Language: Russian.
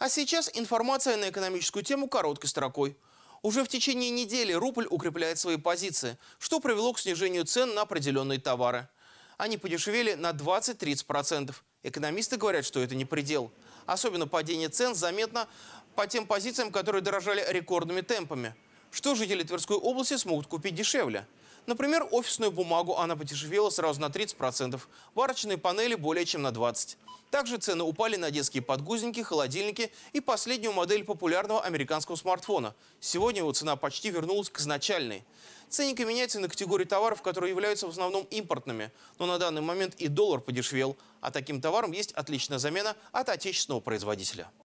А сейчас информация на экономическую тему короткой строкой. Уже в течение недели рубль укрепляет свои позиции, что привело к снижению цен на определенные товары. Они подешевели на 20-30%. Экономисты говорят, что это не предел. Особенно падение цен заметно по тем позициям, которые дорожали рекордными темпами. Что жители Тверской области смогут купить дешевле? Например, офисную бумагу она подешевела сразу на 30%, варочные панели более чем на 20%. Также цены упали на детские подгузники, холодильники и последнюю модель популярного американского смартфона. Сегодня его цена почти вернулась к изначальной. Ценники меняются на категории товаров, которые являются в основном импортными. Но на данный момент и доллар подешевел, а таким товаром есть отличная замена от отечественного производителя.